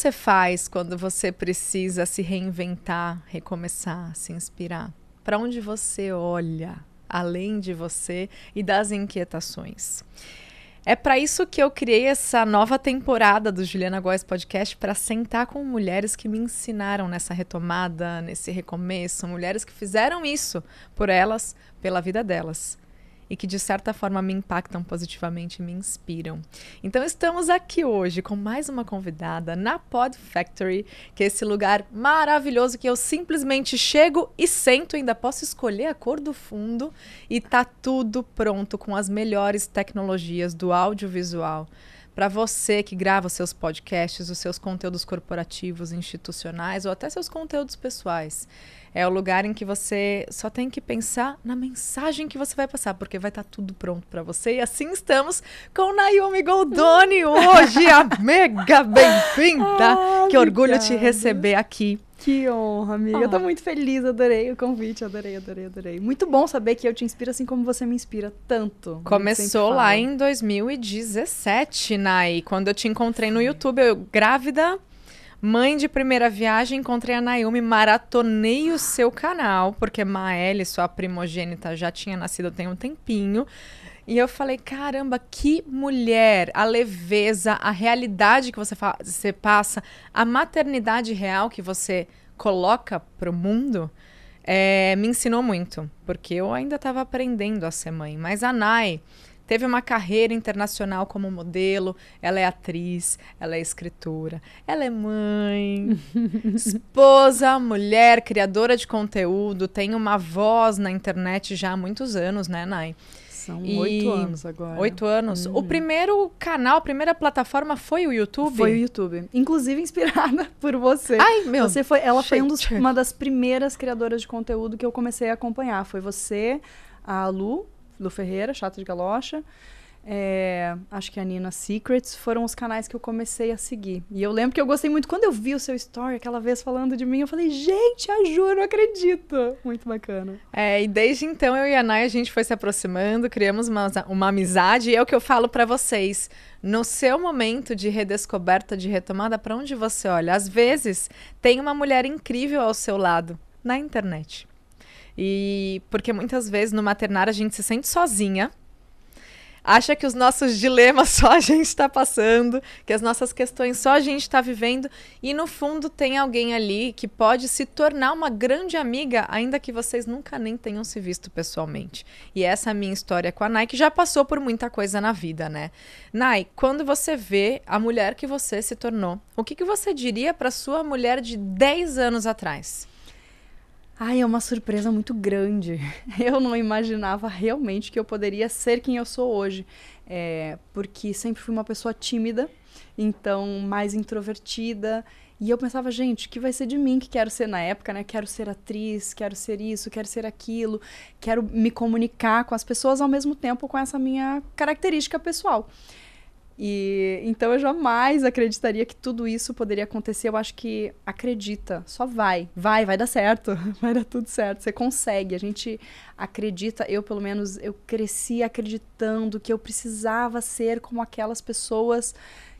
você faz quando você precisa se reinventar, recomeçar, se inspirar? Para onde você olha, além de você e das inquietações? É para isso que eu criei essa nova temporada do Juliana Góes Podcast para sentar com mulheres que me ensinaram nessa retomada, nesse recomeço, mulheres que fizeram isso por elas, pela vida delas e que de certa forma me impactam positivamente e me inspiram. Então estamos aqui hoje com mais uma convidada na Pod Factory, que é esse lugar maravilhoso que eu simplesmente chego e sento, ainda posso escolher a cor do fundo e tá tudo pronto com as melhores tecnologias do audiovisual para você que grava os seus podcasts, os seus conteúdos corporativos, institucionais ou até seus conteúdos pessoais. É o lugar em que você só tem que pensar na mensagem que você vai passar, porque vai estar tá tudo pronto para você. E assim estamos com Naomi Goldoni uhum. hoje, a mega bem-vinda. Ah, que orgulho te receber aqui que honra, amiga. Oh. Eu tô muito feliz, adorei o convite, adorei, adorei, adorei. Muito bom saber que eu te inspiro assim como você me inspira tanto. Começou lá em 2017, Nay, quando eu te encontrei no YouTube, eu grávida, mãe de primeira viagem, encontrei a Naomi, maratonei o seu canal, porque Maelle, sua primogênita, já tinha nascido tem um tempinho. E eu falei, caramba, que mulher! A leveza, a realidade que você, você passa, a maternidade real que você coloca pro mundo, é, me ensinou muito. Porque eu ainda estava aprendendo a ser mãe. Mas a Nai teve uma carreira internacional como modelo, ela é atriz, ela é escritora, ela é mãe, esposa, mulher, criadora de conteúdo, tem uma voz na internet já há muitos anos, né, Nai? São oito anos agora. Oito anos. O uhum. primeiro canal, a primeira plataforma foi o YouTube? Foi o YouTube. Inclusive inspirada por você. Ai, meu. Você foi, ela foi um dos, uma das primeiras criadoras de conteúdo que eu comecei a acompanhar. Foi você, a Lu, Lu Ferreira, Chato de Galocha é, acho que a Nina Secrets, foram os canais que eu comecei a seguir. E eu lembro que eu gostei muito. Quando eu vi o seu story aquela vez falando de mim, eu falei, gente, a Ju, não acredito. Muito bacana. É, e desde então eu e a Nai, a gente foi se aproximando, criamos uma, uma amizade. E é o que eu falo para vocês. No seu momento de redescoberta, de retomada, para onde você olha? Às vezes tem uma mulher incrível ao seu lado, na internet. E porque muitas vezes no maternário a gente se sente sozinha acha que os nossos dilemas só a gente está passando, que as nossas questões só a gente está vivendo, e no fundo tem alguém ali que pode se tornar uma grande amiga, ainda que vocês nunca nem tenham se visto pessoalmente. E essa é minha história com a Nike já passou por muita coisa na vida, né? Nai, quando você vê a mulher que você se tornou, o que, que você diria para sua mulher de 10 anos atrás? Ai, é uma surpresa muito grande. Eu não imaginava realmente que eu poderia ser quem eu sou hoje, é, porque sempre fui uma pessoa tímida, então mais introvertida. E eu pensava, gente, o que vai ser de mim que quero ser na época, né? Quero ser atriz, quero ser isso, quero ser aquilo, quero me comunicar com as pessoas ao mesmo tempo com essa minha característica pessoal. E então eu jamais acreditaria que tudo isso poderia acontecer. Eu acho que acredita, só vai, vai, vai dar certo, vai dar tudo certo. Você consegue. A gente acredita. Eu pelo menos eu cresci acreditando que eu precisava ser como aquelas pessoas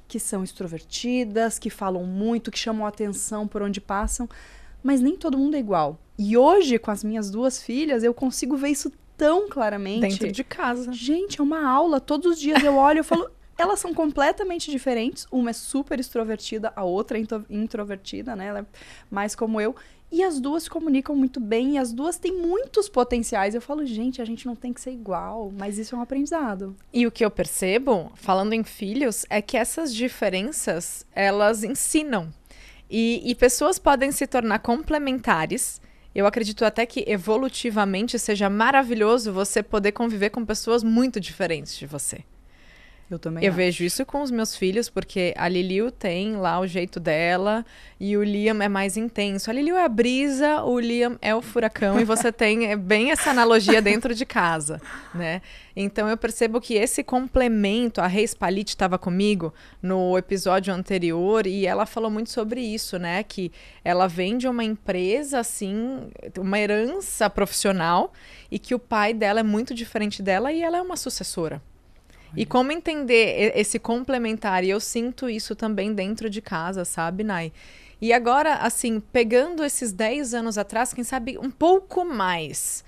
que são extrovertidas, que falam muito, que chamam atenção por onde passam. Mas nem todo mundo é igual. E hoje, com as minhas duas filhas, eu consigo ver isso tão claramente. Dentro de casa. Gente, é uma aula. Todos os dias eu olho e falo, elas são completamente diferentes. Uma é super extrovertida, a outra é introvertida, né? Ela é mais como eu. E as duas se comunicam muito bem, e as duas têm muitos potenciais. Eu falo, gente, a gente não tem que ser igual, mas isso é um aprendizado. E o que eu percebo, falando em filhos, é que essas diferenças, elas ensinam. E, e pessoas podem se tornar complementares. Eu acredito até que evolutivamente seja maravilhoso você poder conviver com pessoas muito diferentes de você. Eu também. Eu acho. vejo isso com os meus filhos, porque a Liliu tem lá o jeito dela e o Liam é mais intenso. A Liliu é a brisa, o Liam é o furacão e você tem é bem essa analogia dentro de casa, né? Então eu percebo que esse complemento, a Reis Palit estava comigo no episódio anterior e ela falou muito sobre isso, né? Que ela vem de uma empresa assim, uma herança profissional e que o pai dela é muito diferente dela e ela é uma sucessora. E como entender esse complementar? E eu sinto isso também dentro de casa, sabe, Nai? E agora, assim, pegando esses 10 anos atrás, quem sabe um pouco mais.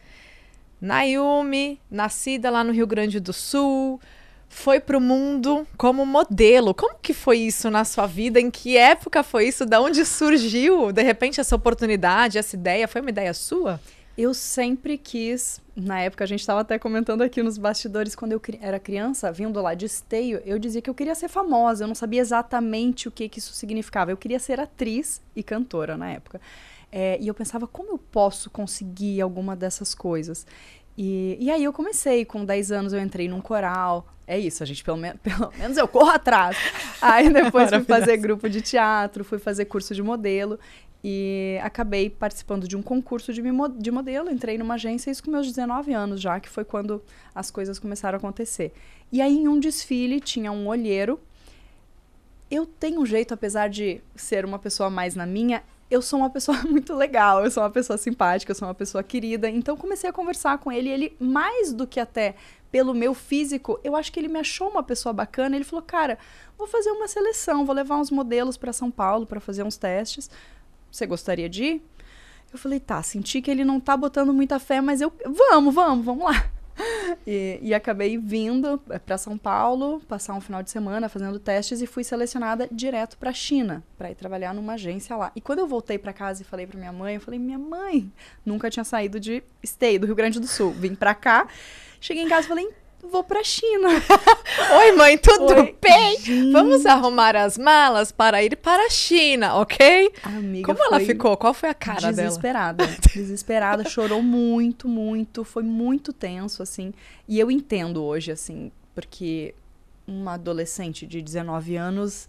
Nayumi, nascida lá no Rio Grande do Sul, foi pro mundo como modelo. Como que foi isso na sua vida? Em que época foi isso? Da onde surgiu, de repente, essa oportunidade, essa ideia? Foi uma ideia sua? Eu sempre quis, na época a gente estava até comentando aqui nos bastidores, quando eu era criança, vindo lá de esteio, eu dizia que eu queria ser famosa, eu não sabia exatamente o que, que isso significava. Eu queria ser atriz e cantora na época. É, e eu pensava, como eu posso conseguir alguma dessas coisas? E, e aí eu comecei, com 10 anos eu entrei num coral. É isso, a gente, pelo, me pelo menos eu corro atrás. Aí depois fui fazer grupo de teatro, fui fazer curso de modelo. E acabei participando de um concurso de, de modelo, entrei numa agência, isso com meus 19 anos já, que foi quando as coisas começaram a acontecer. E aí, em um desfile, tinha um olheiro. Eu tenho um jeito, apesar de ser uma pessoa mais na minha, eu sou uma pessoa muito legal, eu sou uma pessoa simpática, eu sou uma pessoa querida. Então, comecei a conversar com ele, e ele, mais do que até pelo meu físico, eu acho que ele me achou uma pessoa bacana. Ele falou: Cara, vou fazer uma seleção, vou levar uns modelos para São Paulo para fazer uns testes você gostaria de ir? Eu falei, tá, senti que ele não tá botando muita fé, mas eu. Vamos, vamos, vamos lá. E, e acabei vindo para São Paulo, passar um final de semana fazendo testes e fui selecionada direto para China, para ir trabalhar numa agência lá. E quando eu voltei para casa e falei para minha mãe, eu falei: "Minha mãe, nunca tinha saído de Stay, do Rio Grande do Sul, vim para cá". Cheguei em casa e falei: vou para China. Oi, mãe, tudo Oi, bem? Gente. Vamos arrumar as malas para ir para a China, ok? Amiga, Como ela ficou? Qual foi a cara desesperada, dela? Desesperada. Desesperada, chorou muito, muito, foi muito tenso assim. E eu entendo hoje assim, porque uma adolescente de 19 anos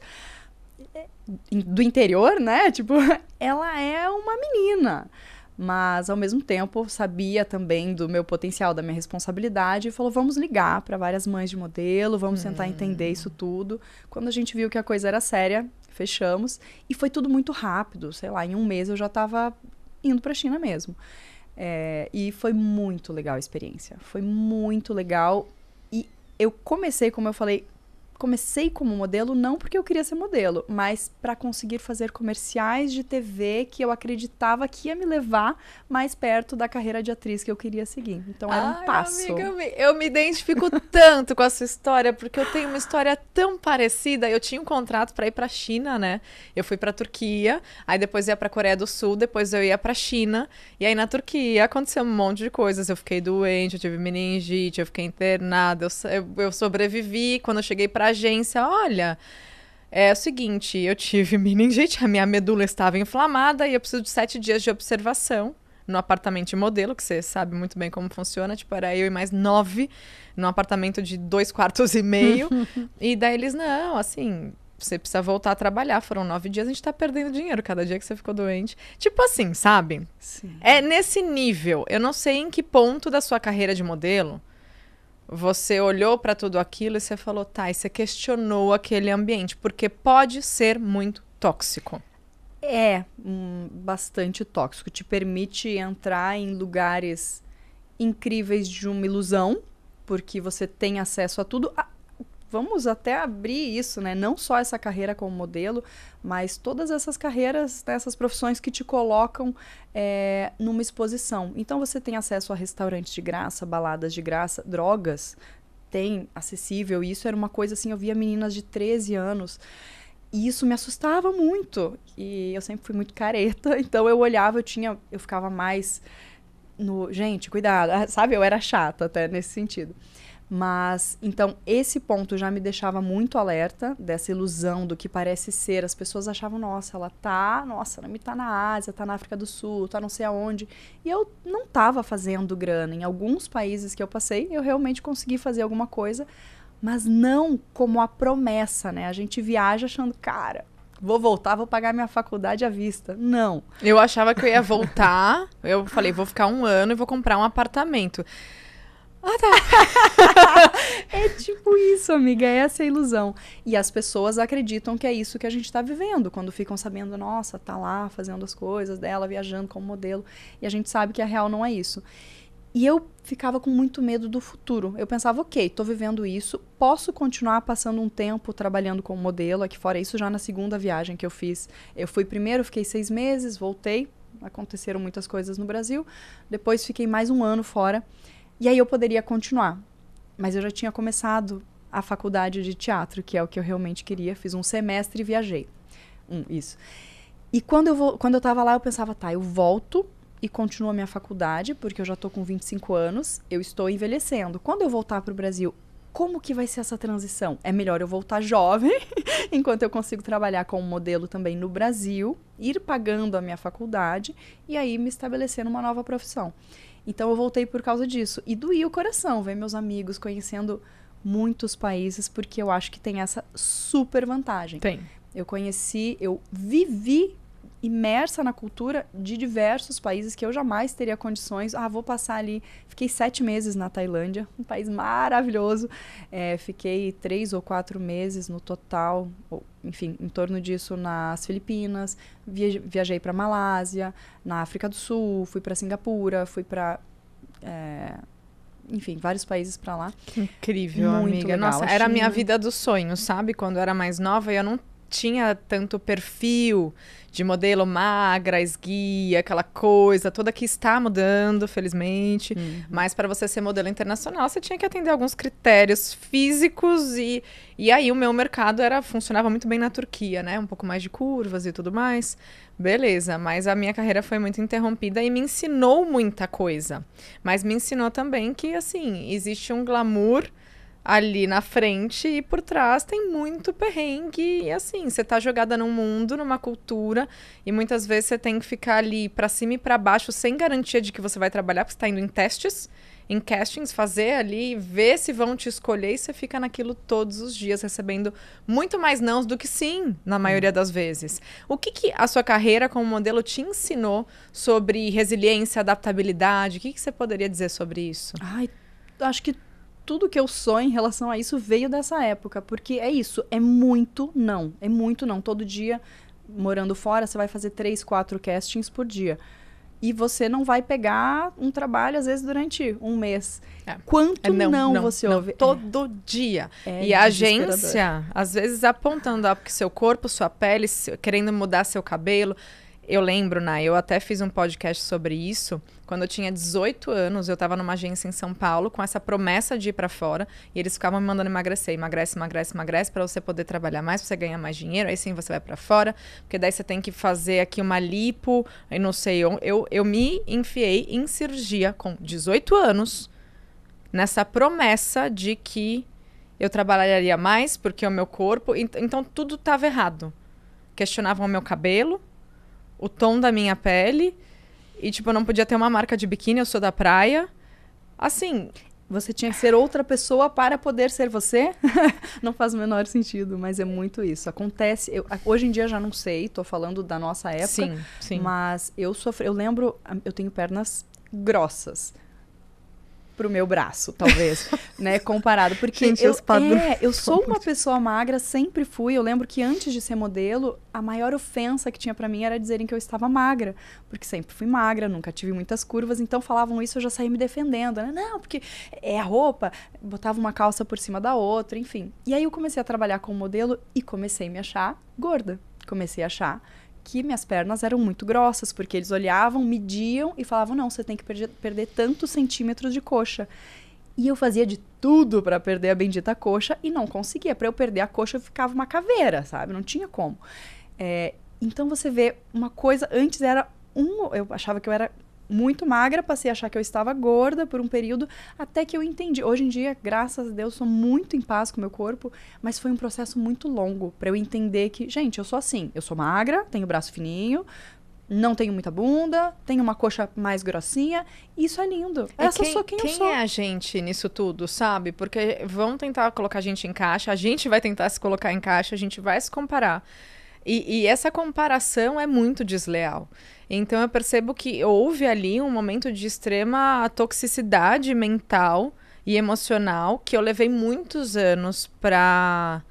eh, do interior, né? Tipo, ela é uma menina mas ao mesmo tempo sabia também do meu potencial, da minha responsabilidade e falou: vamos ligar para várias mães de modelo, vamos hum. tentar entender isso tudo. Quando a gente viu que a coisa era séria, fechamos e foi tudo muito rápido, sei lá, em um mês eu já estava indo para a China mesmo. É, e foi muito legal a experiência, foi muito legal. E eu comecei, como eu falei, comecei como modelo não porque eu queria ser modelo, mas para conseguir fazer comerciais de TV que eu acreditava que ia me levar mais perto da carreira de atriz que eu queria seguir. Então era Ai, um passo. Amiga, eu, me, eu me identifico tanto com a sua história porque eu tenho uma história tão parecida. Eu tinha um contrato para ir para China, né? Eu fui para Turquia, aí depois ia para Coreia do Sul, depois eu ia para China e aí na Turquia aconteceu um monte de coisas. Eu fiquei doente, eu tive meningite, eu fiquei internada, eu, eu sobrevivi. Quando eu cheguei para para a agência: olha. É o seguinte, eu tive meningite, a minha medula estava inflamada e eu preciso de sete dias de observação no apartamento de modelo, que você sabe muito bem como funciona. Tipo, era eu e mais nove num apartamento de dois quartos e meio. e daí eles, não, assim, você precisa voltar a trabalhar. Foram nove dias, a gente tá perdendo dinheiro cada dia que você ficou doente. Tipo assim, sabe? Sim. É nesse nível. Eu não sei em que ponto da sua carreira de modelo você olhou para tudo aquilo e você falou, tá, e você questionou aquele ambiente, porque pode ser muito tóxico. É um, bastante tóxico. Te permite entrar em lugares incríveis de uma ilusão, porque você tem acesso a tudo. A, vamos até abrir isso, né? Não só essa carreira como modelo, mas todas essas carreiras, né? essas profissões que te colocam é, numa exposição. Então você tem acesso a restaurantes de graça, baladas de graça, drogas tem acessível. E isso era uma coisa assim, eu via meninas de 13 anos. E isso me assustava muito. E eu sempre fui muito careta, então eu olhava, eu tinha, eu ficava mais no, gente, cuidado, sabe? Eu era chata até nesse sentido. Mas, então, esse ponto já me deixava muito alerta dessa ilusão do que parece ser. As pessoas achavam, nossa, ela tá, nossa, ela me tá na Ásia, tá na África do Sul, tá não sei aonde. E eu não tava fazendo grana. Em alguns países que eu passei, eu realmente consegui fazer alguma coisa, mas não como a promessa, né? A gente viaja achando, cara, vou voltar, vou pagar minha faculdade à vista. Não. Eu achava que eu ia voltar, eu falei, vou ficar um ano e vou comprar um apartamento. Ah, tá. é tipo isso, amiga. É essa ilusão. E as pessoas acreditam que é isso que a gente está vivendo quando ficam sabendo, nossa, tá lá fazendo as coisas dela, viajando como modelo. E a gente sabe que a real não é isso. E eu ficava com muito medo do futuro. Eu pensava, ok, estou vivendo isso, posso continuar passando um tempo trabalhando como modelo aqui fora. Isso já na segunda viagem que eu fiz. Eu fui primeiro, fiquei seis meses, voltei. Aconteceram muitas coisas no Brasil. Depois fiquei mais um ano fora. E aí eu poderia continuar. Mas eu já tinha começado a faculdade de teatro, que é o que eu realmente queria. Fiz um semestre e viajei. Um, isso. E quando eu, vou, quando eu tava lá, eu pensava, tá, eu volto e continuo a minha faculdade, porque eu já tô com 25 anos, eu estou envelhecendo. Quando eu voltar pro Brasil, como que vai ser essa transição? É melhor eu voltar jovem, enquanto eu consigo trabalhar com um modelo também no Brasil, ir pagando a minha faculdade e aí me estabelecer numa nova profissão. Então eu voltei por causa disso. E doía o coração ver meus amigos conhecendo muitos países, porque eu acho que tem essa super vantagem. Tem. Eu conheci, eu vivi imersa na cultura de diversos países que eu jamais teria condições. Ah, vou passar ali. Fiquei sete meses na Tailândia, um país maravilhoso. É, fiquei três ou quatro meses no total, ou, enfim, em torno disso nas Filipinas. viajei para Malásia, na África do Sul, fui para Singapura, fui para é, enfim, vários países para lá. Que incrível, Muito amiga. Legal. Nossa, era a minha vida dos sonhos, sabe? Quando eu era mais nova, eu não tinha tanto perfil de modelo magra, esguia, aquela coisa toda que está mudando, felizmente. Uhum. Mas para você ser modelo internacional, você tinha que atender alguns critérios físicos e, e aí o meu mercado era funcionava muito bem na Turquia, né? Um pouco mais de curvas e tudo mais. Beleza, mas a minha carreira foi muito interrompida e me ensinou muita coisa. Mas me ensinou também que assim, existe um glamour ali na frente e por trás tem muito perrengue e assim, você tá jogada num mundo, numa cultura e muitas vezes você tem que ficar ali para cima e para baixo sem garantia de que você vai trabalhar, porque você tá indo em testes, em castings, fazer ali, ver se vão te escolher e você fica naquilo todos os dias recebendo muito mais nãos do que sim, na maioria hum. das vezes. O que, que a sua carreira como modelo te ensinou sobre resiliência, adaptabilidade? O que, que você poderia dizer sobre isso? Ai, acho que tudo que eu sou em relação a isso veio dessa época, porque é isso, é muito não, é muito não. Todo dia, morando fora, você vai fazer três, quatro castings por dia. E você não vai pegar um trabalho, às vezes, durante um mês. É. Quanto é, não, não, não, você não, ouve? É. Todo é. dia. e a agência, às vezes, apontando ah, porque seu corpo, sua pele, querendo mudar seu cabelo. Eu lembro, né? Eu até fiz um podcast sobre isso quando eu tinha 18 anos, eu estava numa agência em São Paulo com essa promessa de ir para fora e eles ficavam me mandando emagrecer, emagrece, emagrece, emagrece para você poder trabalhar mais, pra você ganhar mais dinheiro, aí sim você vai para fora, porque daí você tem que fazer aqui uma lipo, e não sei, eu, eu, eu me enfiei em cirurgia com 18 anos nessa promessa de que eu trabalharia mais porque o meu corpo, então tudo estava errado. Questionavam o meu cabelo, o tom da minha pele, e, tipo, eu não podia ter uma marca de biquíni, eu sou da praia. Assim. Você tinha que ser outra pessoa para poder ser você? não faz o menor sentido, mas é muito isso. Acontece. Eu, hoje em dia já não sei, tô falando da nossa época. Sim, sim. Mas eu sofri. Eu lembro, eu tenho pernas grossas pro meu braço, talvez, né, comparado, porque Gente, eu, é, eu sou uma pessoa magra, sempre fui, eu lembro que antes de ser modelo, a maior ofensa que tinha para mim era dizerem que eu estava magra, porque sempre fui magra, nunca tive muitas curvas, então falavam isso, eu já saí me defendendo, né, não, porque é a roupa, botava uma calça por cima da outra, enfim, e aí eu comecei a trabalhar com modelo e comecei a me achar gorda, comecei a achar que minhas pernas eram muito grossas, porque eles olhavam, mediam e falavam: não, você tem que perder, perder tantos centímetros de coxa. E eu fazia de tudo para perder a bendita coxa e não conseguia. Para eu perder a coxa, eu ficava uma caveira, sabe? Não tinha como. É, então você vê uma coisa. Antes era um. Eu achava que eu era muito magra, passei a achar que eu estava gorda por um período, até que eu entendi. Hoje em dia, graças a Deus, sou muito em paz com o meu corpo, mas foi um processo muito longo para eu entender que, gente, eu sou assim, eu sou magra, tenho braço fininho, não tenho muita bunda, tenho uma coxa mais grossinha. Isso é lindo. É Essa quem, sou quem, quem eu sou. Quem é a gente nisso tudo, sabe? Porque vão tentar colocar a gente em caixa, a gente vai tentar se colocar em caixa, a gente vai se comparar. E, e essa comparação é muito desleal. Então eu percebo que houve ali um momento de extrema toxicidade mental e emocional que eu levei muitos anos para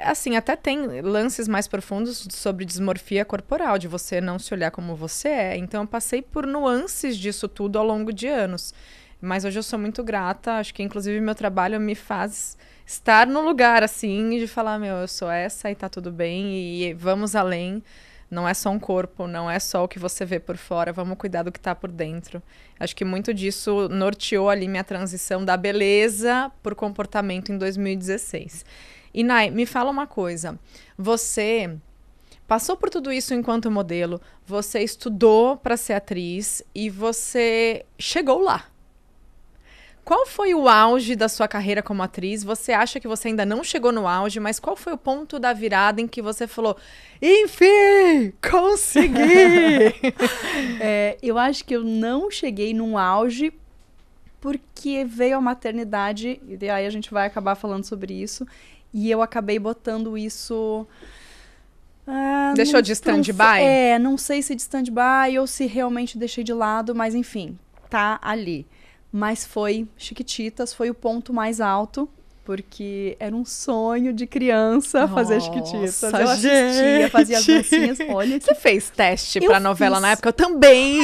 assim, até tem lances mais profundos sobre desmorfia corporal, de você não se olhar como você é. Então eu passei por nuances disso tudo ao longo de anos. Mas hoje eu sou muito grata, acho que inclusive meu trabalho me faz estar no lugar, assim, de falar, meu, eu sou essa e tá tudo bem e vamos além. Não é só um corpo, não é só o que você vê por fora, vamos cuidar do que tá por dentro. Acho que muito disso norteou ali minha transição da beleza por comportamento em 2016. E Nai, me fala uma coisa. Você passou por tudo isso enquanto modelo, você estudou para ser atriz e você chegou lá. Qual foi o auge da sua carreira como atriz? Você acha que você ainda não chegou no auge, mas qual foi o ponto da virada em que você falou: enfim, consegui? é, eu acho que eu não cheguei num auge porque veio a maternidade, e aí a gente vai acabar falando sobre isso, e eu acabei botando isso. Ah, Deixou de stand-by? É, não sei se de stand-by ou se realmente deixei de lado, mas enfim, tá ali. Mas foi Chiquititas, foi o ponto mais alto, porque era um sonho de criança Nossa, fazer Chiquititas. Eu assistia, gente. fazia as dancinhas. Olha, você que... fez teste eu pra novela fiz. na época? Eu também!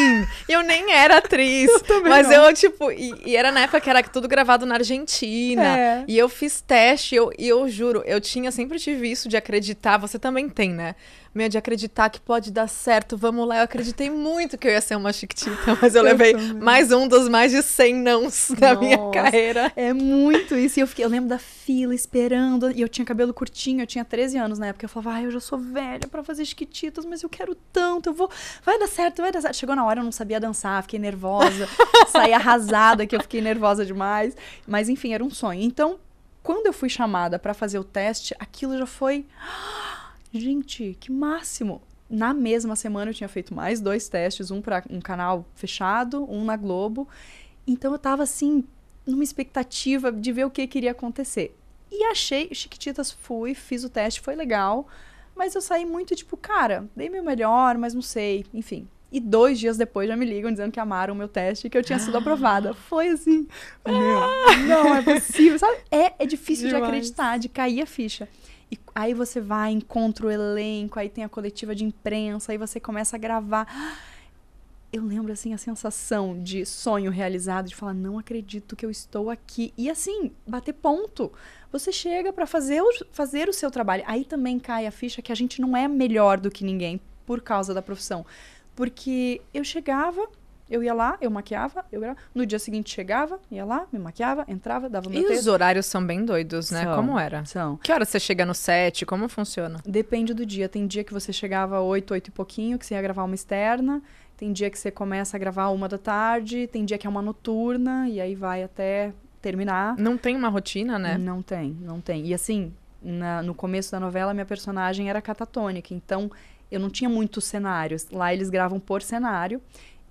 Eu nem era atriz. eu também mas não. eu, tipo, e, e, era na época que era tudo gravado na Argentina. É. E eu fiz teste, eu, e eu juro, eu tinha, sempre tive isso de acreditar, você também tem, né? Medo de acreditar que pode dar certo, vamos lá. Eu acreditei muito que eu ia ser uma chiquitita, mas eu, eu levei também. mais um dos mais de 100 nãos da minha carreira. É muito isso. E eu, fiquei, eu lembro da fila esperando, e eu tinha cabelo curtinho, eu tinha 13 anos na época. Eu falava, ai, ah, eu já sou velha para fazer chiquititas, mas eu quero tanto, eu vou. Vai dar certo, vai dar certo. Chegou na hora, eu não sabia dançar, fiquei nervosa, saí arrasada, que eu fiquei nervosa demais. Mas enfim, era um sonho. Então, quando eu fui chamada para fazer o teste, aquilo já foi. Gente, que máximo! Na mesma semana eu tinha feito mais dois testes, um para um canal fechado, um na Globo. Então eu tava assim, numa expectativa de ver o que queria acontecer. E achei, Chiquititas fui, fiz o teste, foi legal, mas eu saí muito tipo, cara, dei meu melhor, mas não sei, enfim. E dois dias depois já me ligam dizendo que amaram o meu teste e que eu tinha sido ah. aprovada. Foi assim. Ah, não é possível. Sabe? É, é difícil Demais. de acreditar, de cair a ficha. E aí você vai, encontra o elenco, aí tem a coletiva de imprensa, aí você começa a gravar. Eu lembro, assim, a sensação de sonho realizado, de falar, não acredito que eu estou aqui. E assim, bater ponto. Você chega para fazer, o, fazer o seu trabalho. Aí também cai a ficha que a gente não é melhor do que ninguém por causa da profissão. Porque eu chegava, eu ia lá, eu maquiava, eu era... no dia seguinte chegava, ia lá, me maquiava, entrava, dava meu E texto. os horários são bem doidos, né? São, como era? São. Que hora você chega no set? Como funciona? Depende do dia. Tem dia que você chegava oito, oito e pouquinho, que você ia gravar uma externa. Tem dia que você começa a gravar uma da tarde, tem dia que é uma noturna e aí vai até terminar. Não tem uma rotina, né? Não tem, não tem. E assim, na, no começo da novela, minha personagem era catatônica, então eu não tinha muitos cenários. Lá eles gravam por cenário.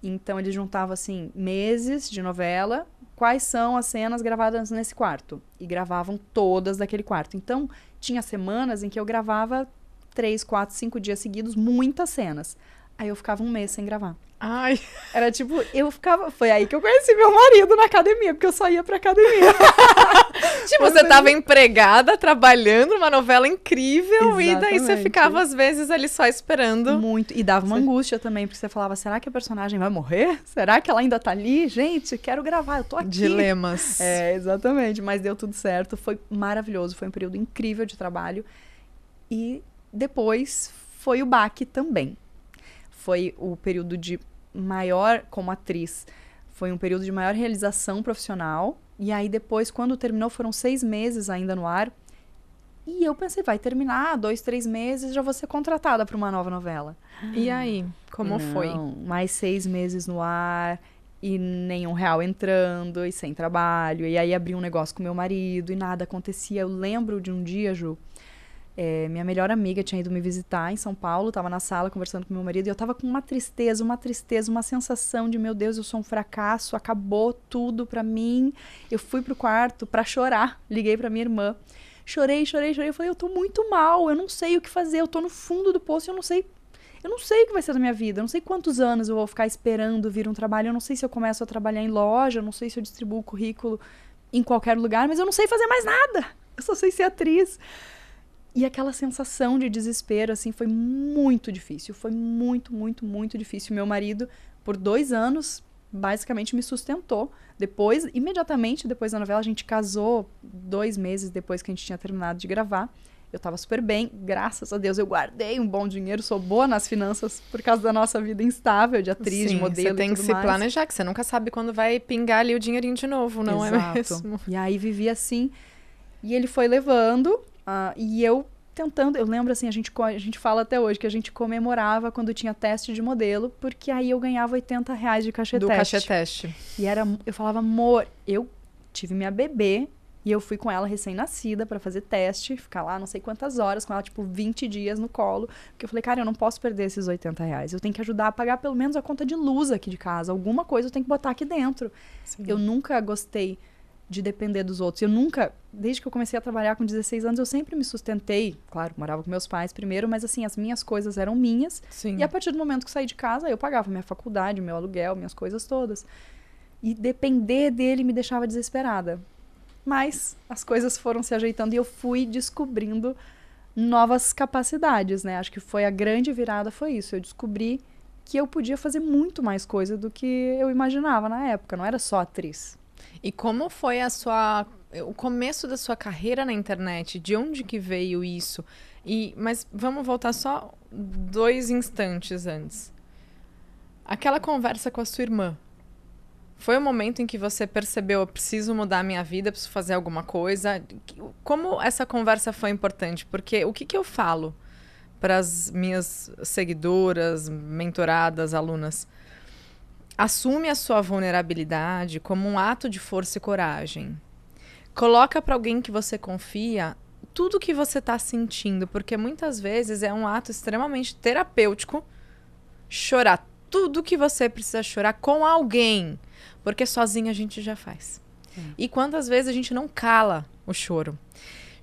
Então ele juntava assim meses de novela, quais são as cenas gravadas nesse quarto e gravavam todas daquele quarto. Então tinha semanas em que eu gravava três, quatro, cinco dias seguidos muitas cenas. Aí eu ficava um mês sem gravar. Ai. Era tipo, eu ficava. Foi aí que eu conheci meu marido na academia, porque eu só ia pra academia. tipo, você tava empregada, trabalhando, uma novela incrível, Exatamente. e daí você ficava, às vezes, ali só esperando. Muito. E dava uma você... angústia também, porque você falava: será que a personagem vai morrer? Será que ela ainda tá ali? Gente, quero gravar, eu tô aqui. Dilemas. É, exatamente. Mas deu tudo certo. Foi maravilhoso. Foi um período incrível de trabalho. E depois foi o baque também foi o período de maior como atriz. Foi um período de maior realização profissional. E aí depois, quando terminou, foram seis meses ainda no ar. E eu pensei, vai terminar, dois, três meses, já vou ser contratada para uma nova novela. E aí, como Não, foi? Mais seis meses no ar e nenhum real entrando e sem trabalho. E aí abri um negócio com meu marido e nada acontecia. Eu lembro de um dia, Ju, é, minha melhor amiga tinha ido me visitar em São Paulo, estava na sala conversando com meu marido e eu estava com uma tristeza, uma tristeza, uma sensação de meu Deus, eu sou um fracasso, acabou tudo para mim. Eu fui pro quarto para chorar, liguei para minha irmã. Chorei, chorei, chorei. Eu falei, eu tô muito mal, eu não sei o que fazer, eu tô no fundo do poço, eu não sei eu não sei o que vai ser da minha vida, eu não sei quantos anos eu vou ficar esperando vir um trabalho, eu não sei se eu começo a trabalhar em loja, eu não sei se eu distribuo o currículo em qualquer lugar, mas eu não sei fazer mais nada. Eu só sei ser atriz. E aquela sensação de desespero, assim, foi muito difícil. Foi muito, muito, muito difícil. Meu marido, por dois anos, basicamente me sustentou. Depois, imediatamente depois da novela, a gente casou dois meses depois que a gente tinha terminado de gravar. Eu tava super bem, graças a Deus eu guardei um bom dinheiro, sou boa nas finanças por causa da nossa vida instável de atriz, Sim, de modelo. Você tem que se mais. planejar, que você nunca sabe quando vai pingar ali o dinheirinho de novo, não é Exato. é mesmo? E aí vivi assim. E ele foi levando, Uh, e eu tentando, eu lembro assim, a gente, a gente fala até hoje que a gente comemorava quando tinha teste de modelo, porque aí eu ganhava 80 reais de cachê Do teste. cachê teste. E era, eu falava, amor, eu tive minha bebê e eu fui com ela recém-nascida para fazer teste, ficar lá não sei quantas horas, com ela tipo 20 dias no colo. Porque eu falei, cara, eu não posso perder esses 80 reais. Eu tenho que ajudar a pagar pelo menos a conta de luz aqui de casa. Alguma coisa eu tenho que botar aqui dentro. Sim. Eu nunca gostei de depender dos outros. Eu nunca, desde que eu comecei a trabalhar com 16 anos, eu sempre me sustentei. Claro, morava com meus pais primeiro, mas assim, as minhas coisas eram minhas. Sim. E a partir do momento que saí de casa, eu pagava minha faculdade, meu aluguel, minhas coisas todas. E depender dele me deixava desesperada. Mas as coisas foram se ajeitando e eu fui descobrindo novas capacidades, né? Acho que foi a grande virada foi isso. Eu descobri que eu podia fazer muito mais coisa do que eu imaginava na época. Não era só atriz. E como foi a sua o começo da sua carreira na internet? De onde que veio isso? E mas vamos voltar só dois instantes antes. Aquela conversa com a sua irmã. Foi o momento em que você percebeu, eu preciso mudar a minha vida, preciso fazer alguma coisa. Como essa conversa foi importante? Porque o que, que eu falo para as minhas seguidoras, mentoradas, alunas? assume a sua vulnerabilidade como um ato de força e coragem. Coloca para alguém que você confia tudo que você está sentindo, porque muitas vezes é um ato extremamente terapêutico chorar tudo que você precisa chorar com alguém, porque sozinho a gente já faz. É. E quantas vezes a gente não cala o choro?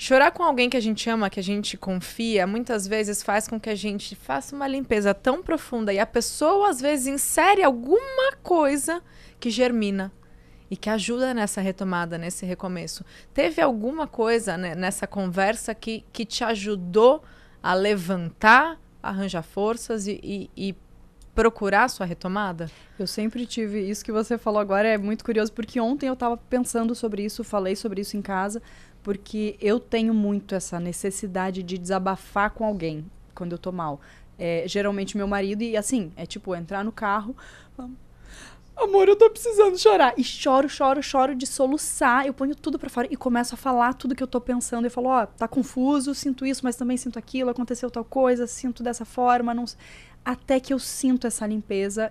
Chorar com alguém que a gente ama, que a gente confia, muitas vezes faz com que a gente faça uma limpeza tão profunda e a pessoa às vezes insere alguma coisa que germina e que ajuda nessa retomada, nesse recomeço. Teve alguma coisa né, nessa conversa que, que te ajudou a levantar, arranjar forças e, e, e procurar a sua retomada? Eu sempre tive isso que você falou agora, é muito curioso, porque ontem eu estava pensando sobre isso, falei sobre isso em casa, porque eu tenho muito essa necessidade de desabafar com alguém quando eu tô mal. É, geralmente meu marido, e assim, é tipo, entrar no carro, amor, eu tô precisando chorar. E choro, choro, choro de soluçar. Eu ponho tudo para fora e começo a falar tudo que eu tô pensando. Eu falo, ó, oh, tá confuso, sinto isso, mas também sinto aquilo, aconteceu tal coisa, sinto dessa forma, não. Até que eu sinto essa limpeza.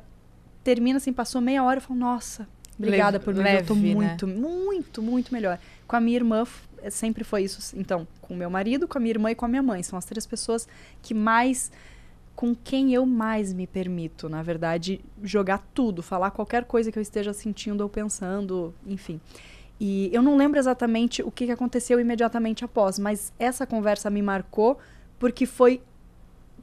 Termina assim, passou meia hora, eu falo, nossa, obrigada leve, por me ajudar eu tô né? muito, né? muito, muito melhor. Com a minha irmã é, sempre foi isso, então, com meu marido, com a minha irmã e com a minha mãe. São as três pessoas que mais com quem eu mais me permito, na verdade, jogar tudo, falar qualquer coisa que eu esteja sentindo ou pensando, enfim. E eu não lembro exatamente o que aconteceu imediatamente após, mas essa conversa me marcou porque foi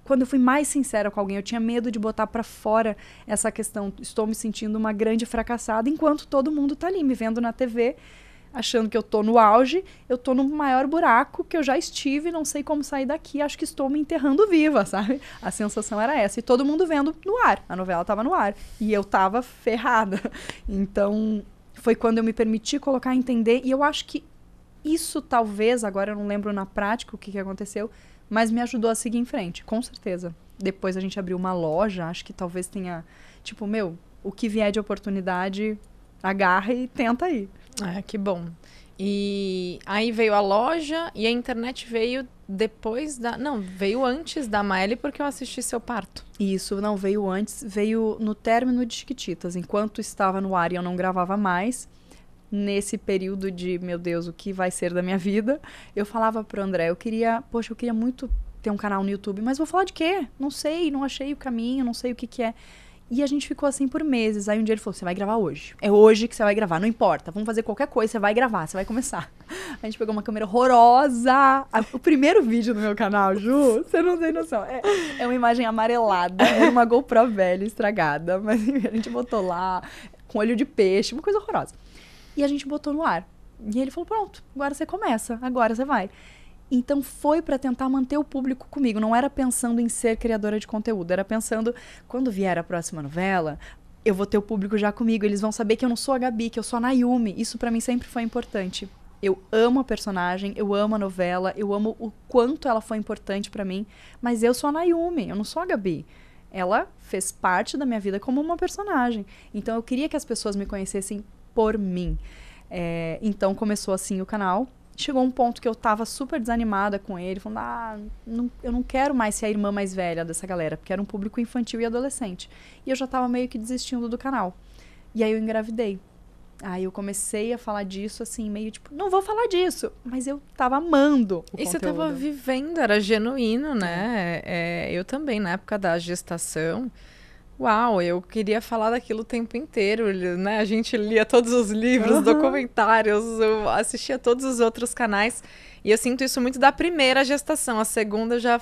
quando eu fui mais sincera com alguém, eu tinha medo de botar para fora essa questão, estou me sentindo uma grande fracassada, enquanto todo mundo tá ali me vendo na TV, achando que eu tô no auge, eu tô no maior buraco que eu já estive, não sei como sair daqui, acho que estou me enterrando viva, sabe? A sensação era essa. E todo mundo vendo no ar. A novela tava no ar. E eu tava ferrada. Então, foi quando eu me permiti colocar a entender. E eu acho que isso talvez, agora eu não lembro na prática o que, que aconteceu, mas me ajudou a seguir em frente, com certeza. Depois a gente abriu uma loja, acho que talvez tenha. Tipo, meu, o que vier de oportunidade, agarra e tenta aí. Ah, que bom. E aí veio a loja e a internet veio depois da. Não, veio antes da Maeli porque eu assisti seu parto. Isso, não veio antes, veio no término de Chiquititas. Enquanto estava no ar e eu não gravava mais, nesse período de, meu Deus, o que vai ser da minha vida, eu falava pro André, eu queria, poxa, eu queria muito ter um canal no YouTube, mas vou falar de quê? Não sei, não achei o caminho, não sei o que que é. E a gente ficou assim por meses. Aí um dia ele falou: Você vai gravar hoje. É hoje que você vai gravar, não importa. Vamos fazer qualquer coisa, você vai gravar, você vai começar. A gente pegou uma câmera horrorosa. O primeiro vídeo do meu canal, Ju, você não tem noção. É, é uma imagem amarelada, é uma GoPro velha, estragada. Mas a gente botou lá, com olho de peixe, uma coisa horrorosa. E a gente botou no ar. E ele falou: Pronto, agora você começa, agora você vai. Então foi para tentar manter o público comigo. Não era pensando em ser criadora de conteúdo, era pensando quando vier a próxima novela, eu vou ter o público já comigo, eles vão saber que eu não sou a Gabi, que eu sou a Nayumi. Isso para mim sempre foi importante. Eu amo a personagem, eu amo a novela, eu amo o quanto ela foi importante para mim, mas eu sou a Nayumi, eu não sou a Gabi. Ela fez parte da minha vida como uma personagem. Então eu queria que as pessoas me conhecessem por mim. É, então começou assim o canal chegou um ponto que eu tava super desanimada com ele, falando: ah, não, eu não quero mais ser a irmã mais velha dessa galera, porque era um público infantil e adolescente. E eu já tava meio que desistindo do canal. E aí eu engravidei. Aí eu comecei a falar disso, assim, meio tipo, não vou falar disso, mas eu tava amando. e conteúdo. você tava vivendo, era genuíno, é. né? É. É, eu também, na época da gestação. Uau, eu queria falar daquilo o tempo inteiro, né? A gente lia todos os livros, uhum. documentários, eu assistia todos os outros canais. E eu sinto isso muito da primeira gestação. A segunda já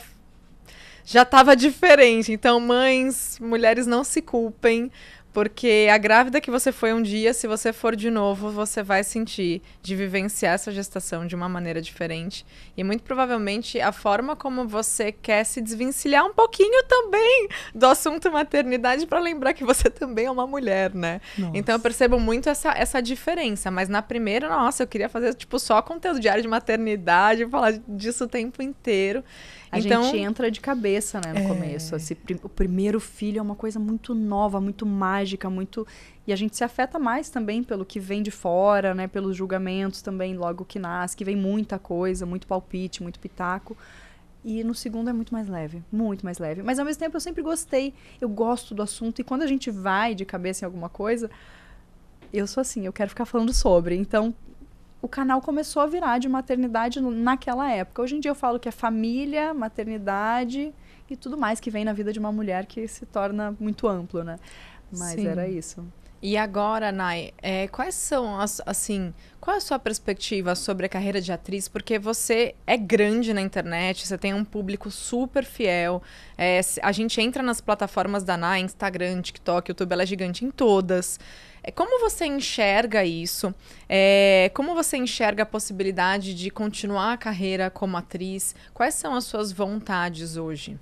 já estava diferente. Então, mães, mulheres, não se culpem porque a grávida que você foi um dia, se você for de novo, você vai sentir de vivenciar essa gestação de uma maneira diferente. E muito provavelmente a forma como você quer se desvencilhar um pouquinho também do assunto maternidade para lembrar que você também é uma mulher, né? Nossa. Então eu percebo muito essa, essa diferença. Mas na primeira, nossa, eu queria fazer tipo só conteúdo diário de maternidade, falar disso o tempo inteiro. A então, gente entra de cabeça, né, no é... começo. o primeiro filho é uma coisa muito nova, muito mágica, muito. E a gente se afeta mais também pelo que vem de fora, né? Pelos julgamentos também, logo que nasce, que vem muita coisa, muito palpite, muito pitaco. E no segundo é muito mais leve, muito mais leve. Mas ao mesmo tempo eu sempre gostei, eu gosto do assunto. E quando a gente vai de cabeça em alguma coisa, eu sou assim, eu quero ficar falando sobre. Então, o canal começou a virar de maternidade naquela época. Hoje em dia eu falo que é família, maternidade e tudo mais que vem na vida de uma mulher que se torna muito amplo, né? Mas Sim. era isso. E agora, Nay, é, quais são as, assim, qual é a sua perspectiva sobre a carreira de atriz? Porque você é grande na internet, você tem um público super fiel. É, a gente entra nas plataformas da Nay, Instagram, TikTok, YouTube, ela é gigante em todas. É, como você enxerga isso? É, como você enxerga a possibilidade de continuar a carreira como atriz? Quais são as suas vontades hoje?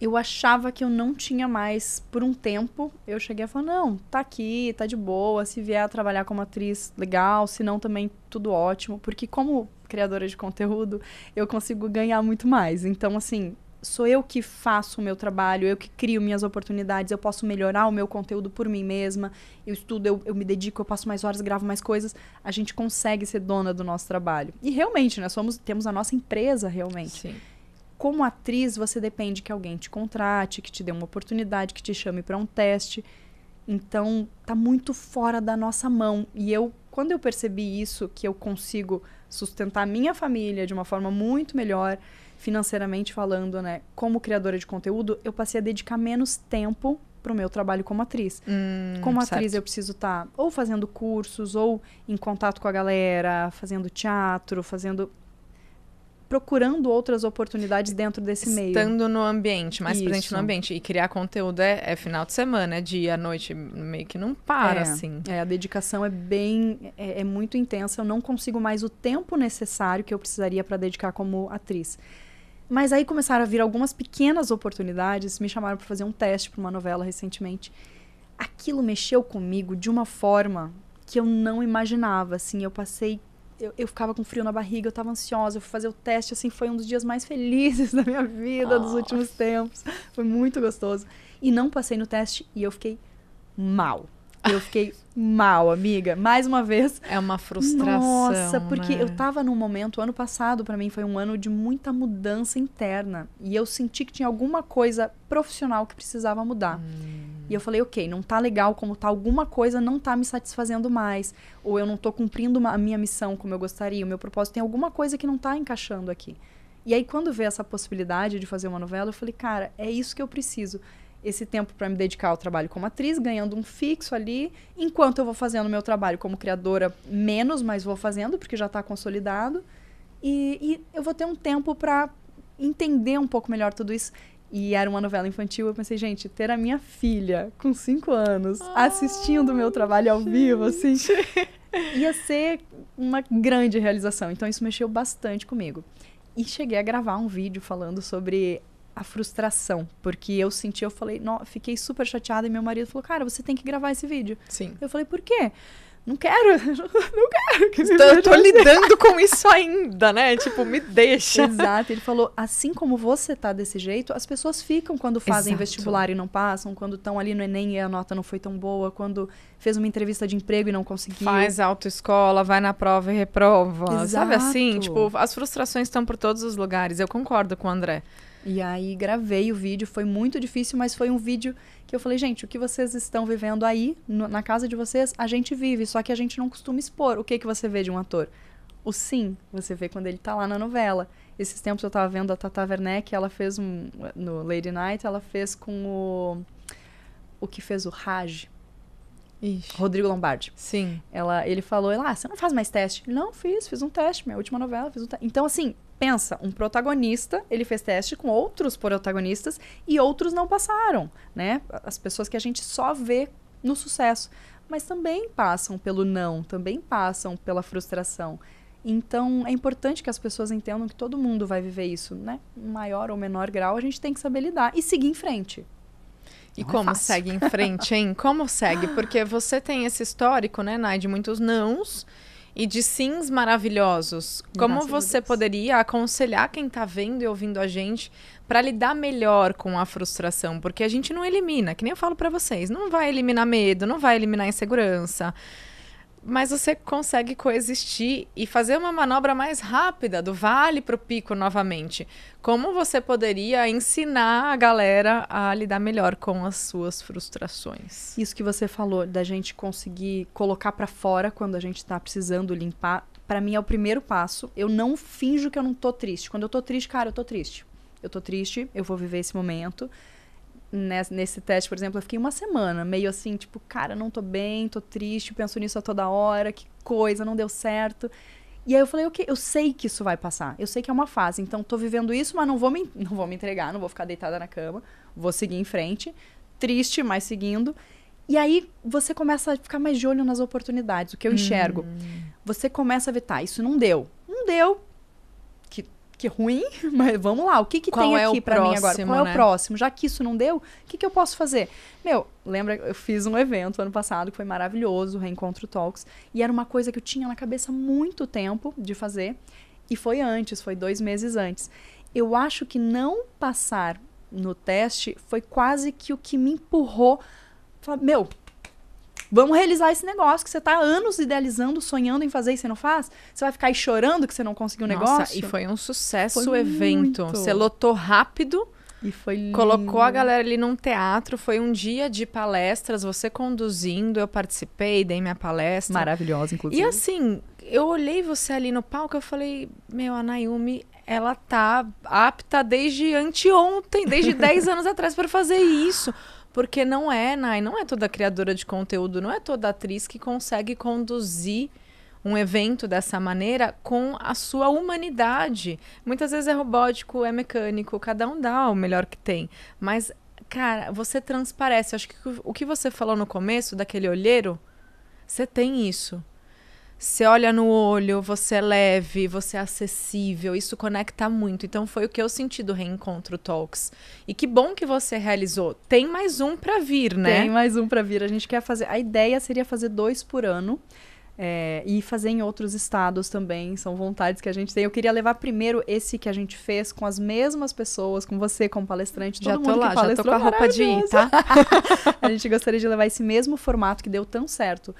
Eu achava que eu não tinha mais por um tempo. Eu cheguei a falar: não, tá aqui, tá de boa. Se vier a trabalhar como atriz, legal. Se não, também tudo ótimo. Porque, como criadora de conteúdo, eu consigo ganhar muito mais. Então, assim, sou eu que faço o meu trabalho, eu que crio minhas oportunidades, eu posso melhorar o meu conteúdo por mim mesma, eu estudo, eu, eu me dedico, eu passo mais horas, gravo mais coisas, a gente consegue ser dona do nosso trabalho. E realmente, nós somos, temos a nossa empresa realmente. Sim. Como atriz, você depende que alguém te contrate, que te dê uma oportunidade, que te chame para um teste. Então, tá muito fora da nossa mão. E eu, quando eu percebi isso, que eu consigo sustentar minha família de uma forma muito melhor, financeiramente falando, né, como criadora de conteúdo, eu passei a dedicar menos tempo para o meu trabalho como atriz. Hum, como atriz, eu preciso estar tá ou fazendo cursos, ou em contato com a galera, fazendo teatro, fazendo. procurando outras oportunidades dentro desse Estando meio. Estando no ambiente, mais Isso. presente no ambiente. E criar conteúdo é, é, final de semana, é dia, noite, meio que não para, é, assim. É, a dedicação é bem. É, é muito intensa. Eu não consigo mais o tempo necessário que eu precisaria para dedicar como atriz. Mas aí começaram a vir algumas pequenas oportunidades, me chamaram para fazer um teste para uma novela recentemente. Aquilo mexeu comigo de uma forma que eu não imaginava, assim, eu passei eu, eu, ficava com frio na barriga, eu estava ansiosa, eu fui fazer o teste, assim, foi um dos dias mais felizes da minha vida, oh. dos últimos tempos. Foi muito gostoso. E não passei no teste e eu fiquei mal. Eu fiquei mal, amiga. Mais uma vez. É uma frustração. Nossa, porque né? eu tava num momento, ano passado para mim foi um ano de muita mudança interna. E eu senti que tinha alguma coisa profissional que precisava mudar. Hum. E eu falei, ok, não tá legal como tá, alguma coisa não tá me satisfazendo mais. Ou eu não tô cumprindo a minha missão como eu gostaria, o meu propósito, tem alguma coisa que não tá encaixando aqui. E aí, quando veio essa possibilidade de fazer uma novela, eu falei, cara, é isso que eu preciso esse tempo para me dedicar ao trabalho como atriz, ganhando um fixo ali, enquanto eu vou fazendo meu trabalho como criadora menos, mas vou fazendo porque já está consolidado. E, e, eu vou ter um tempo para entender um pouco melhor tudo isso. E era uma novela infantil, eu pensei, gente, ter a minha filha com cinco anos oh, assistindo o meu trabalho ao vivo, assim, ia ser uma grande realização. Então isso mexeu bastante comigo. E cheguei a gravar um vídeo falando sobre a frustração, porque eu senti, eu falei, fiquei super chateada e meu marido falou: "Cara, você tem que gravar esse vídeo". Sim. Eu falei: "Por quê?" Não quero, não quero. Que então, eu tô lidando com isso ainda, né? Tipo, me deixa. Exato. Ele falou, assim como você tá desse jeito, as pessoas ficam quando fazem Exato. vestibular e não passam, quando estão ali no Enem e a nota não foi tão boa, quando fez uma entrevista de emprego e não conseguiu. Faz autoescola, vai na prova e reprova. Exato. Sabe assim? Tipo, as frustrações estão por todos os lugares. Eu concordo com o André. E aí gravei o vídeo, foi muito difícil, mas foi um vídeo que eu falei, gente, o que vocês estão vivendo aí, no, na casa de vocês, a gente vive, só que a gente não costuma expor. O que que você vê de um ator? O sim, você vê quando ele tá lá na novela. Esses tempos eu tava vendo a Tata Werneck, ela fez um no Lady Night, ela fez com o o que fez o Raj. Ixi. Rodrigo Lombardi. Sim. Ela, ele falou, ah, você não faz mais teste? não, fiz, fiz um teste, minha última novela, fiz um teste. Então, assim, pensa, um protagonista, ele fez teste com outros protagonistas e outros não passaram, né? As pessoas que a gente só vê no sucesso, mas também passam pelo não, também passam pela frustração. Então, é importante que as pessoas entendam que todo mundo vai viver isso, né? Em maior ou menor grau, a gente tem que saber lidar e seguir em frente. E não é como é segue em frente, hein? Como segue? Porque você tem esse histórico, né, Nai, de muitos nãos e de sims maravilhosos. Como Graças você poderia aconselhar quem está vendo e ouvindo a gente para lidar melhor com a frustração? Porque a gente não elimina, que nem eu falo para vocês, não vai eliminar medo, não vai eliminar insegurança mas você consegue coexistir e fazer uma manobra mais rápida do vale para o pico novamente. Como você poderia ensinar a galera a lidar melhor com as suas frustrações? Isso que você falou da gente conseguir colocar para fora quando a gente está precisando limpar, para mim é o primeiro passo. Eu não finjo que eu não tô triste. Quando eu tô triste, cara, eu tô triste. Eu tô triste, eu vou viver esse momento nesse teste, por exemplo, eu fiquei uma semana meio assim, tipo, cara, não tô bem, tô triste, penso nisso a toda hora, que coisa, não deu certo. E aí eu falei, ok, eu sei que isso vai passar, eu sei que é uma fase, então tô vivendo isso, mas não vou me, não vou me entregar, não vou ficar deitada na cama, vou seguir em frente, triste, mas seguindo. E aí você começa a ficar mais de olho nas oportunidades, o que eu enxergo. Hum. Você começa a ver, tá, isso não deu, não deu, que ruim, mas vamos lá. O que, que tem é aqui para mim agora? Qual né? é o né? próximo? Já que isso não deu, o que, que eu posso fazer? Meu, lembra, eu fiz um evento ano passado que foi maravilhoso, o Reencontro Talks, e era uma coisa que eu tinha na cabeça muito tempo de fazer, e foi antes, foi dois meses antes. Eu acho que não passar no teste foi quase que o que me empurrou. Meu, Vamos realizar esse negócio que você está anos idealizando, sonhando em fazer e você não faz? Você vai ficar aí chorando que você não conseguiu o negócio? negócio? E foi um sucesso foi o evento. Muito. Você lotou rápido. E foi lindo. Colocou a galera ali num teatro, foi um dia de palestras, você conduzindo, eu participei, dei minha palestra. Maravilhosa, inclusive. E assim, eu olhei você ali no palco, eu falei, meu, a Nayumi, ela tá apta desde anteontem, desde 10 anos atrás para fazer isso. Porque não é, Nai, não é toda criadora de conteúdo, não é toda atriz que consegue conduzir um evento dessa maneira com a sua humanidade. Muitas vezes é robótico, é mecânico, cada um dá o melhor que tem. Mas, cara, você transparece. Acho que o que você falou no começo, daquele olheiro, você tem isso. Você olha no olho, você é leve, você é acessível, isso conecta muito. Então foi o que eu senti do Reencontro Talks. E que bom que você realizou. Tem mais um para vir, né? Tem mais um para vir. A gente quer fazer. A ideia seria fazer dois por ano. É, e fazer em outros estados também, são vontades que a gente tem. Eu queria levar primeiro esse que a gente fez com as mesmas pessoas, com você como palestrante, todo já tô mundo lá, que palestrou. Já tô com a roupa de ir, tá? a gente gostaria de levar esse mesmo formato que deu tão certo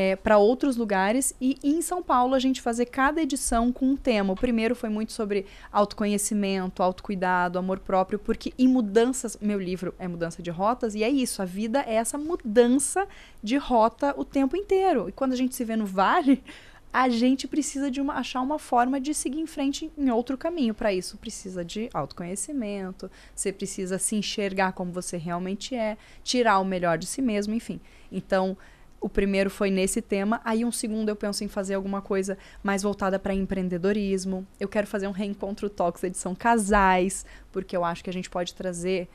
é, para outros lugares e em São Paulo a gente fazer cada edição com um tema. O primeiro foi muito sobre autoconhecimento, autocuidado, amor próprio, porque em mudanças, meu livro é mudança de rotas e é isso, a vida é essa mudança de rota o tempo inteiro. E quando a gente se vê no vale, a gente precisa de uma, achar uma forma de seguir em frente em outro caminho. Para isso precisa de autoconhecimento, você precisa se enxergar como você realmente é, tirar o melhor de si mesmo, enfim. Então, o primeiro foi nesse tema, aí um segundo eu penso em fazer alguma coisa mais voltada para empreendedorismo. Eu quero fazer um reencontro Talks edição casais, porque eu acho que a gente pode trazer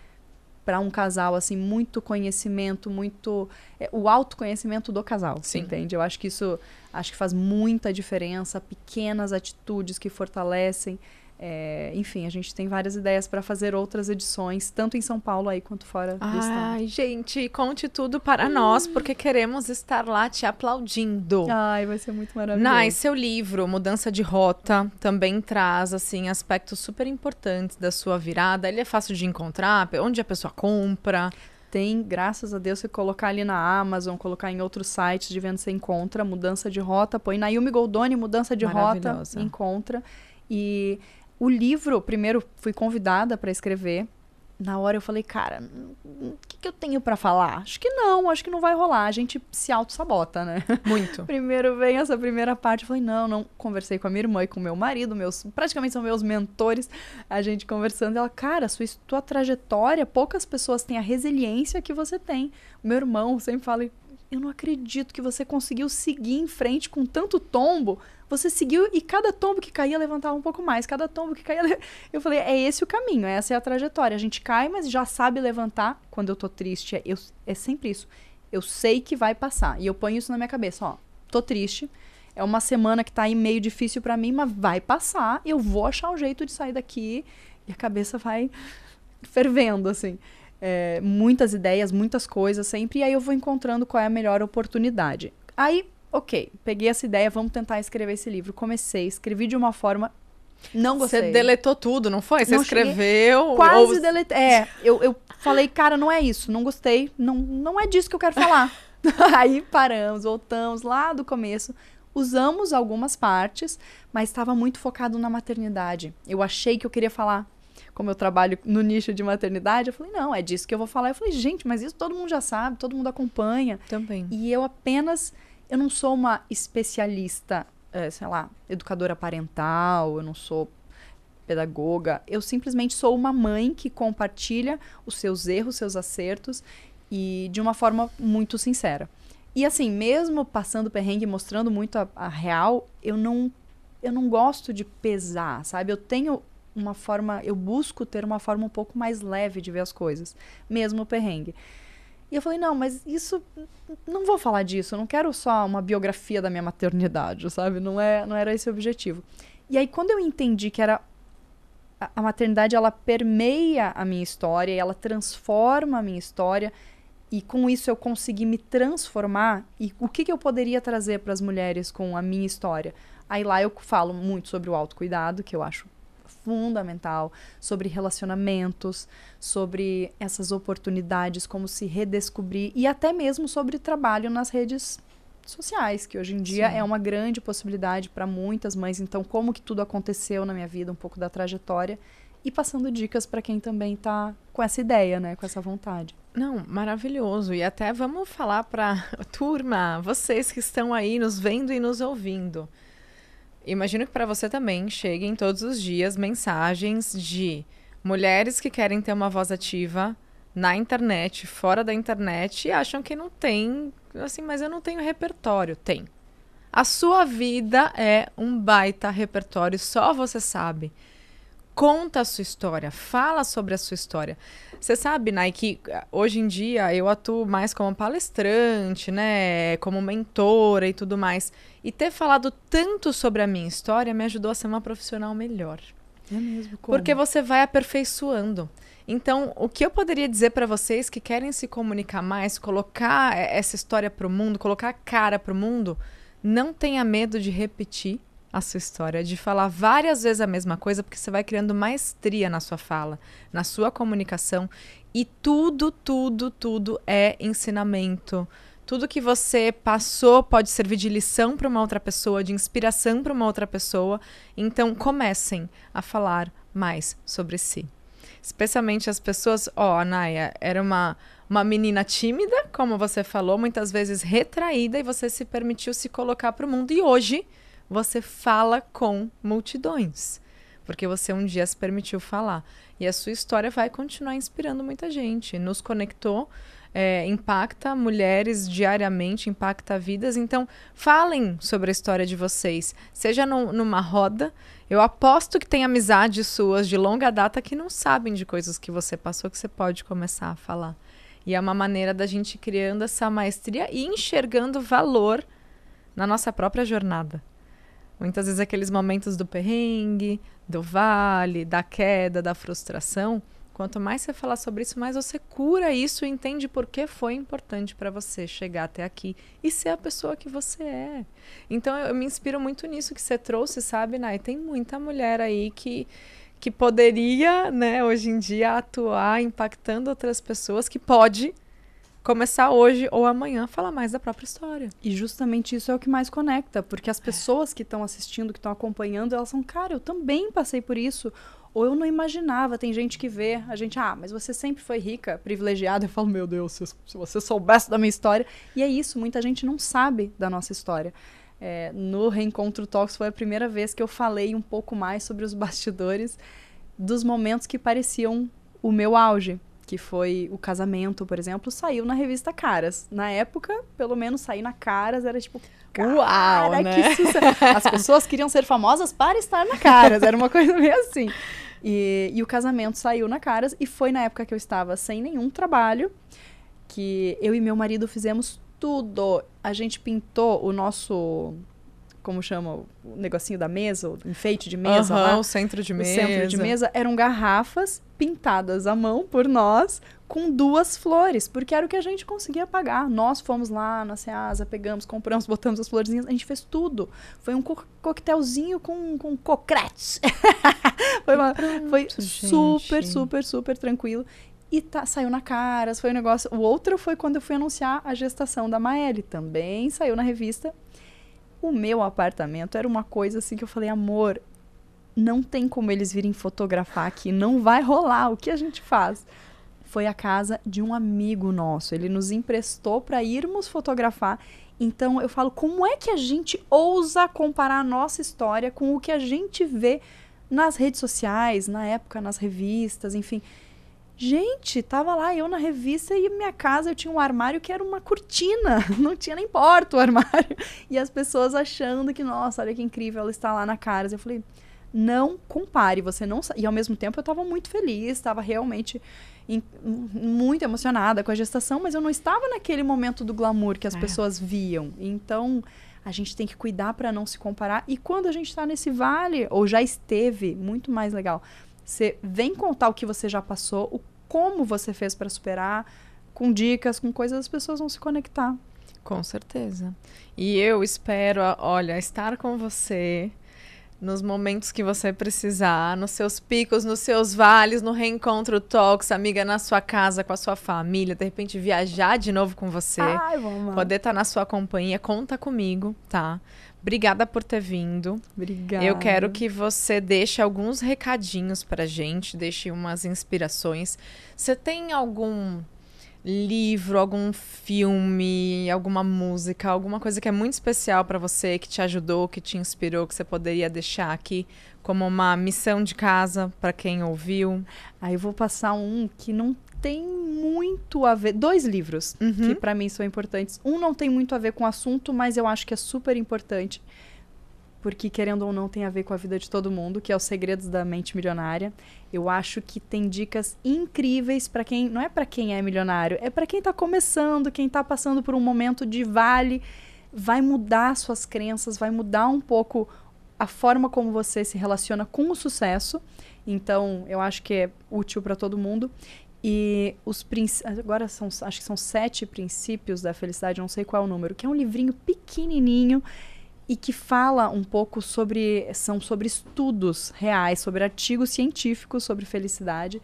para um casal assim muito conhecimento, muito é, o autoconhecimento do casal, Sim. entende? Eu acho que isso acho que faz muita diferença, pequenas atitudes que fortalecem. É, enfim, a gente tem várias ideias para fazer outras edições, tanto em São Paulo aí quanto fora do estado. Ai, gente, conte tudo para hum. nós, porque queremos estar lá te aplaudindo. Ai, vai ser muito maravilhoso. Nai, seu livro, Mudança de Rota, também traz, assim, aspectos super importantes da sua virada. Ele é fácil de encontrar, onde a pessoa compra tem, graças a Deus, se colocar ali na Amazon, colocar em outros sites de venda, você encontra mudança de rota, põe na Yumi Goldoni, mudança de rota, encontra. E o livro, primeiro, fui convidada para escrever. Na hora eu falei, cara, o que, que eu tenho para falar? Acho que não, acho que não vai rolar. A gente se auto-sabota, né? Muito. primeiro vem essa primeira parte. Eu falei, não, não. Conversei com a minha irmã e com meu marido, meus praticamente são meus mentores. A gente conversando. Ela, cara, sua tua trajetória, poucas pessoas têm a resiliência que você tem. Meu irmão sempre fala, eu não acredito que você conseguiu seguir em frente com tanto tombo você seguiu e cada tombo que caía levantava um pouco mais, cada tombo que caía. Eu falei, é esse o caminho, essa é a trajetória. A gente cai, mas já sabe levantar. Quando eu tô triste, é, eu, é sempre isso. Eu sei que vai passar. E eu ponho isso na minha cabeça, ó. Tô triste. É uma semana que tá aí meio difícil para mim, mas vai passar. Eu vou achar um jeito de sair daqui. E a cabeça vai fervendo, assim. É, muitas ideias, muitas coisas sempre, e aí eu vou encontrando qual é a melhor oportunidade. Aí ok, peguei essa ideia, vamos tentar escrever esse livro. Comecei, escrevi de uma forma. Não gostei. Você deletou tudo, não foi? Você não escreveu. Quase ou... deletei. É, eu, eu falei, cara, não é isso, não gostei, não, não é disso que eu quero falar. Aí paramos, voltamos lá do começo. Usamos algumas partes, mas estava muito focado na maternidade. Eu achei que eu queria falar como eu trabalho no nicho de maternidade, eu falei, não, é disso que eu vou falar. Eu falei, gente, mas isso todo mundo já sabe, todo mundo acompanha. Também. E eu apenas eu não sou uma especialista, é, sei lá, educadora parental, eu não sou pedagoga, eu simplesmente sou uma mãe que compartilha os seus erros, seus acertos e de uma forma muito sincera. E assim, mesmo passando perrengue, mostrando muito a, a real, eu não eu não gosto de pesar, sabe? Eu tenho uma forma, eu busco ter uma forma um pouco mais leve de ver as coisas, mesmo o perrengue. E eu falei, não, mas isso. Não vou falar disso. Eu não quero só uma biografia da minha maternidade, sabe? Não, é, não era esse o objetivo. E aí, quando eu entendi que era. A, maternidade, ela permeia a minha história, ela transforma a minha história. E com isso eu consegui me transformar. E o que, que eu poderia trazer para as mulheres com a minha história? Aí lá eu falo muito sobre o autocuidado, que eu acho fundamental sobre relacionamentos, sobre essas oportunidades, como se redescobrir e até mesmo sobre trabalho nas redes sociais, que hoje em dia Sim. é uma grande possibilidade para muitas mães. Então, como que tudo aconteceu na minha vida, um pouco da trajetória e passando dicas para quem também está com essa ideia, né, com essa vontade. Não, maravilhoso. E até vamos falar para turma, vocês que estão aí nos vendo e nos ouvindo. Imagino que para você também cheguem todos os dias mensagens de mulheres que querem ter uma voz ativa na internet, fora da internet e acham que não tem, assim, mas eu não tenho repertório. Tem. A sua vida é um baita repertório, só você sabe conta a sua história, fala sobre a sua história. Você sabe, Nai, que ah, hoje em dia eu atuo mais como palestrante, né, como mentora e tudo mais. E ter falado tanto sobre a minha história me ajudou a ser uma profissional melhor. É mesmo, como? Porque você vai aperfeiçoando. Então, o que eu poderia dizer para vocês que querem se comunicar mais, colocar eh, essa história para o mundo, colocar a cara para o mundo, não tenha medo de repetir a sua história, de falar várias vezes a mesma coisa, porque você vai criando maestria na sua fala, na sua comunicação. E tudo, tudo, tudo é ensinamento. Tudo que você passou pode servir de lição para uma outra pessoa, de inspiração para uma outra pessoa. Então, comecem a falar mais sobre si. Especialmente as pessoas. Ó, oh, a Naya era uma, uma menina tímida, como você falou, muitas vezes retraída, e você se permitiu se colocar para o mundo. E hoje você fala com multidões, porque você um dia se permitiu falar. E a sua história vai continuar inspirando muita gente. Nos conectou, é, impacta mulheres diariamente, impacta vidas. Então, falem sobre a história de vocês, seja no, numa roda. Eu aposto que tem amizades suas de longa data que não sabem de coisas que você passou, que você pode começar a falar. E é uma maneira da gente criando essa maestria e enxergando valor na nossa própria jornada. Muitas vezes aqueles momentos do perrengue, do vale, da queda, da frustração, quanto mais você falar sobre isso, mais você cura isso e entende por que foi importante para você chegar até aqui e ser a pessoa que você é. Então eu, eu me inspiro muito nisso que você trouxe, sabe, Nai? Tem muita mulher aí que que poderia, né, hoje em dia atuar impactando outras pessoas, que pode, começar hoje ou amanhã a falar mais da própria história. E justamente isso é o que mais conecta, porque as é. pessoas é. que estão assistindo, que estão acompanhando, elas são, cara, eu também passei por isso. Ou eu não imaginava, tem gente que vê, a gente, ah, mas você sempre foi rica, privilegiada. Eu falo, meu Deus, se, se você soubesse da minha história. E é isso, muita gente não sabe da nossa história. É, no Reencontro Talks foi a primeira vez que eu falei um pouco mais sobre os bastidores dos momentos que pareciam o meu auge que foi o casamento, por exemplo, saiu na revista Caras. Na época, pelo menos sair na Caras era tipo, uau, né? As pessoas queriam ser famosas para estar na Caras, era uma coisa meio assim. E, e o casamento saiu na Caras e foi na época que eu estava sem nenhum trabalho que eu e meu marido fizemos tudo. A gente pintou o nosso como chama o negocinho da mesa, o enfeite de mesa uhum, lá. o centro de mesa. o centro de mesa eram garrafas pintadas à mão por nós com duas flores, porque era o que a gente conseguia pagar. Nós fomos lá na Ceasa, pegamos, compramos, botamos as florzinhas, a gente fez tudo. Foi um co coquetelzinho com, com cocrete. foi, uma, pronto, foi super, super, super tranquilo e tá, saiu na cara. foi um negócio. O outro foi quando eu fui anunciar a gestação da Maeli, também saiu na revista o meu apartamento era uma coisa assim que eu falei, amor, não tem como eles virem fotografar aqui, não vai rolar, o que a gente faz? Foi a casa de um amigo nosso, ele nos emprestou para irmos fotografar. Então eu falo, como é que a gente ousa comparar a nossa história com o que a gente vê nas redes sociais, na época, nas revistas, enfim. Gente, tava lá eu na revista e minha casa eu tinha um armário que era uma cortina, não tinha nem porta o armário. E as pessoas achando que, nossa, olha que incrível, ela está lá na cara, Eu falei, não compare, você não E ao mesmo tempo eu estava muito feliz, estava realmente muito emocionada com a gestação, mas eu não estava naquele momento do glamour que as é. pessoas viam. Então, a gente tem que cuidar para não se comparar. E quando a gente está nesse vale, ou já esteve, muito mais legal você vem contar o que você já passou, o como você fez para superar, com dicas, com coisas, as pessoas vão se conectar. Com certeza. E eu espero, olha, estar com você nos momentos que você precisar, nos seus picos, nos seus vales, no reencontro Talks, amiga na sua casa, com a sua família, de repente viajar de novo com você. Ai, poder estar tá na sua companhia, conta comigo, tá? Obrigada por ter vindo. Obrigada. Eu quero que você deixe alguns recadinhos pra gente, deixe umas inspirações. Você tem algum livro, algum filme, alguma música, alguma coisa que é muito especial para você, que te ajudou, que te inspirou, que você poderia deixar aqui como uma missão de casa para quem ouviu? Aí eu vou passar um que não tem muito a ver. Dois livros uhum. que para mim são importantes. Um não tem muito a ver com o assunto, mas eu acho que é super importante. Porque, querendo ou não, tem a ver com a vida de todo mundo, que é Os Segredos da Mente Milionária. Eu acho que tem dicas incríveis para quem. Não é para quem é milionário, é para quem está começando, quem está passando por um momento de vale. Vai mudar suas crenças, vai mudar um pouco a forma como você se relaciona com o sucesso. Então, eu acho que é útil para todo mundo. E os agora são, acho que são sete princípios da felicidade, não sei qual é o número, que é um livrinho pequenininho e que fala um pouco sobre são sobre estudos reais, sobre artigos científicos sobre felicidade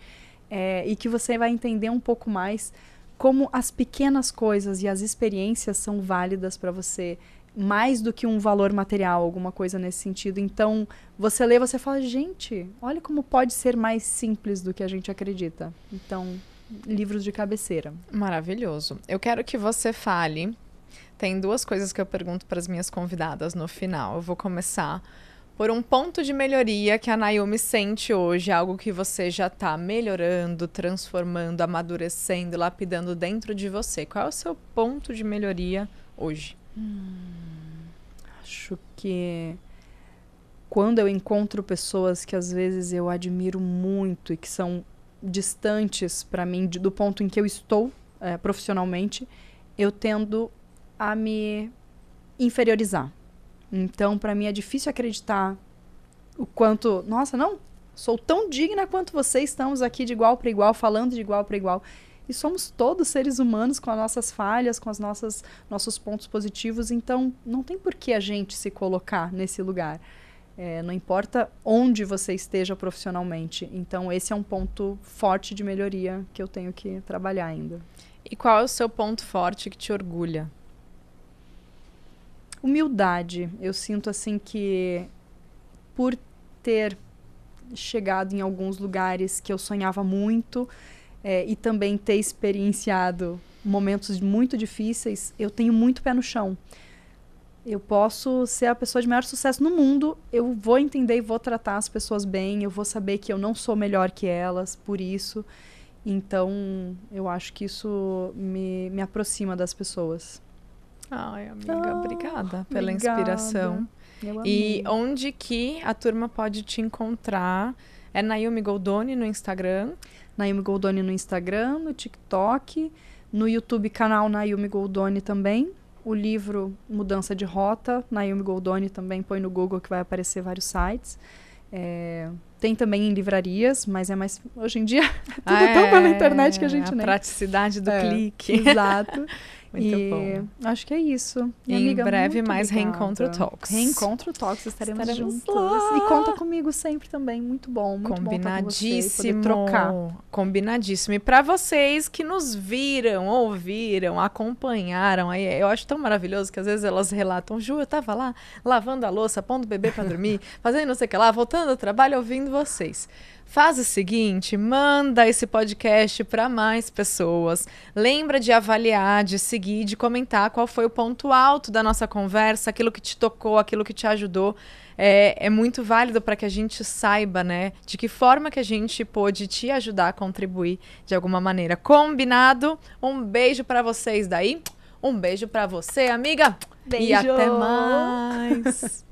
é, e que você vai entender um pouco mais como as pequenas coisas e as experiências são válidas para você mais do que um valor material, alguma coisa nesse sentido. Então, você lê, você fala, gente, olha como pode ser mais simples do que a gente acredita. Então, livros de cabeceira. Maravilhoso. Eu quero que você fale. Tem duas coisas que eu pergunto para as minhas convidadas no final. Eu vou começar por um ponto de melhoria que a Naomi sente hoje, algo que você já está melhorando, transformando, amadurecendo, lapidando dentro de você. Qual é o seu ponto de melhoria hoje? Hum, acho que quando eu encontro pessoas que às vezes eu admiro muito e que são distantes para mim de, do ponto em que eu estou é, profissionalmente, eu tendo a me inferiorizar. Então, para mim é difícil acreditar o quanto, nossa, não, sou tão digna quanto vocês, estamos aqui de igual para igual, falando de igual para igual. E somos todos seres humanos com as nossas falhas, com os nossos pontos positivos. Então, não tem por que a gente se colocar nesse lugar. É, não importa onde você esteja profissionalmente. Então, esse é um ponto forte de melhoria que eu tenho que trabalhar ainda. E qual é o seu ponto forte que te orgulha? Humildade. Eu sinto assim que, por ter chegado em alguns lugares que eu sonhava muito, é, e também ter experienciado momentos muito difíceis, eu tenho muito pé no chão. Eu posso ser a pessoa de maior sucesso no mundo, eu vou entender e vou tratar as pessoas bem, eu vou saber que eu não sou melhor que elas por isso. Então, eu acho que isso me, me aproxima das pessoas. Ai, amiga, oh, obrigada pela obrigada. inspiração. E onde que a turma pode te encontrar? É Naomi Goldoni no Instagram. Naomi Goldoni no Instagram, no TikTok, no YouTube canal Naomi Goldoni também. O livro Mudança de Rota, Naomi Goldoni também põe no Google que vai aparecer vários sites. É, tem também em livrarias, mas é mais. Hoje em dia, tudo é, tão pela é. internet que a gente a nem. Praticidade do é, clique. Exato. Muito e bom. Acho que é isso. E amiga, em breve mais obrigada. Reencontro Talks. Reencontro Talks, estaremos, estaremos juntos. Lá. E conta comigo sempre também. Muito bom, muito Combinadíssimo. Bom trocar. Combinadíssimo. E para vocês que nos viram, ouviram, acompanharam, aí eu acho tão maravilhoso que às vezes elas relatam, Ju, eu tava lá lavando a louça, pondo o bebê para dormir, fazendo não sei o que lá, voltando ao trabalho, ouvindo vocês. Faz o seguinte, manda esse podcast para mais pessoas. Lembra de avaliar, de seguir, de comentar qual foi o ponto alto da nossa conversa, aquilo que te tocou, aquilo que te ajudou. É, é muito válido para que a gente saiba, né, de que forma que a gente pôde te ajudar a contribuir de alguma maneira. Combinado? Um beijo para vocês daí. Um beijo para você, amiga. Beijo. E até mais.